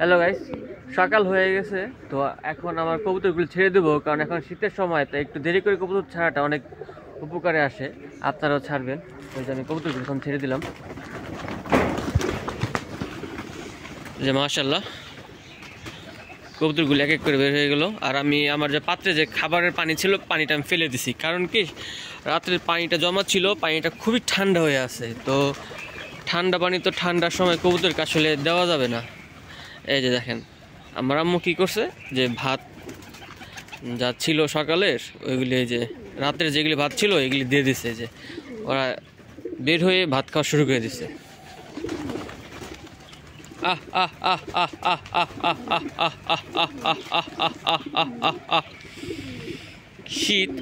hello guys সকাল হয়ে গেছে তো এখন আমার কবুতরগুলো ছেড়ে দেবো কারণ এখন শীতের সময় তাই একটু দেরি করে কবুতর ছাড়াটা অনেক উপকারে আসে আপনারাও ছাড়বেন ওই যে আমি কবুতরগুলো এখন ছেড়ে দিলাম যে মাশাল্লাহ কবুতরগুলো এক এক করে বের হয়ে গেলো আর আমি আমার যে পাত্রে যে খাবারের পানি ছিল পানিটা আমি ফেলে দিছি কারণ কি রাত্রের পানিটা জমা ছিল পানিটা খুবই ঠান্ডা হয়ে আছে তো ঠান্ডা পানি তো ঠান্ডার সময় কবুতরকে আসলে দেওয়া যাবে না এই যে দেখেন আমার আম্মু কী করছে যে ভাত যা ছিল সকালের ওইগুলি এই যে রাতের যেগুলি ভাত ছিল এগুলি দিয়ে দিছে যে ওরা বের হয়ে ভাত খাওয়া শুরু করে দিছে আহ আহ আহ আহ আহ আহ আহ আহ আহ আহ আহ আহ আহ আহ আহ শীত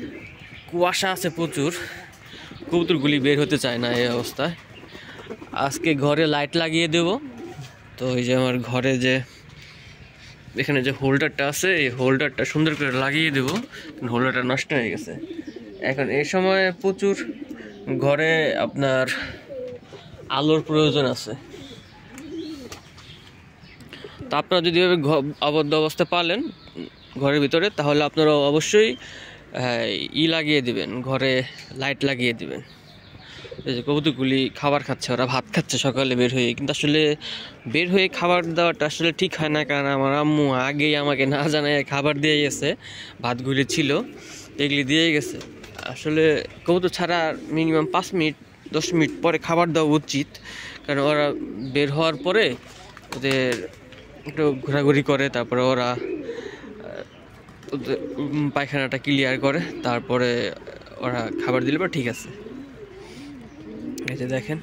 কুয়াশা আছে প্রচুর কবুতরগুলি বের হতে চায় না এই অবস্থায় আজকে ঘরে লাইট লাগিয়ে দেবো তো এই যে আমার ঘরে যে এখানে যে হোল্ডারটা আছে এই হোল্ডারটা সুন্দর করে লাগিয়ে দেবো হোল্ডারটা নষ্ট হয়ে গেছে এখন এই সময় প্রচুর ঘরে আপনার আলোর প্রয়োজন আছে তা আপনারা যদি এভাবে আবদ্ধ অবস্থা পালেন ঘরের ভিতরে তাহলে আপনারা অবশ্যই হ্যাঁ, ই লাগিয়ে দিবেন ঘরে লাইট লাগিয়ে দিবেন এই যে কৌতুকগুলি খাবার খাচ্ছে ওরা ভাত খাচ্ছে সকালে বের হয়ে কিন্তু আসলে বের হয়ে খাবার দেওয়াটা আসলে ঠিক হয় না কারণ আমার আম্মু আগেই আমাকে না জানায় খাবার দিয়ে গেছে ভাতগুলি ছিল এগুলি দিয়ে গেছে আসলে কৌতুক ছাড়া মিনিমাম পাঁচ মিনিট দশ মিনিট পরে খাবার দেওয়া উচিত কারণ ওরা বের হওয়ার পরে ওদের একটু ঘোরাঘুরি করে তারপরে ওরা পায়খানাটা ক্লিয়ার করে তারপরে ওরা খাবার দিলে পর ঠিক আছে এই যে দেখেন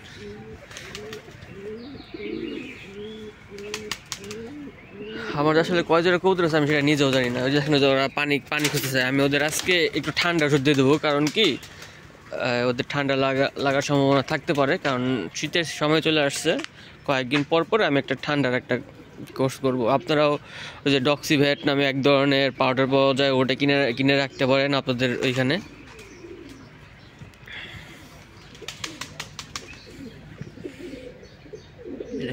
আমার আসলে কয় জোরে কৌতুর আছে আমি সেটা নিজেও জানি না ওই যে ওরা পানি পানি খুঁজতেছে আমি ওদের আজকে একটু ঠান্ডা ওষুধ দিয়ে দেবো কারণ কি ওদের ঠান্ডা লাগা লাগার সম্ভাবনা থাকতে পারে কারণ শীতের সময় চলে আসছে কয়েকদিন পর পর আমি একটা ঠান্ডার একটা কোর্স করব আপনারাও ওই যে ডক্সিভ্যাট নামে এক ধরনের পাউডার পাওয়া যায় ওটা কিনে কিনে রাখতে পারেন আপনাদের ওইখানে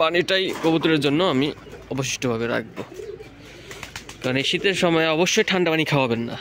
পানিটাই কবুতরের জন্য আমি অবশিষ্টভাবে রাখবো কারণ এই শীতের সময় অবশ্যই ঠান্ডা পানি খাওয়াবেন না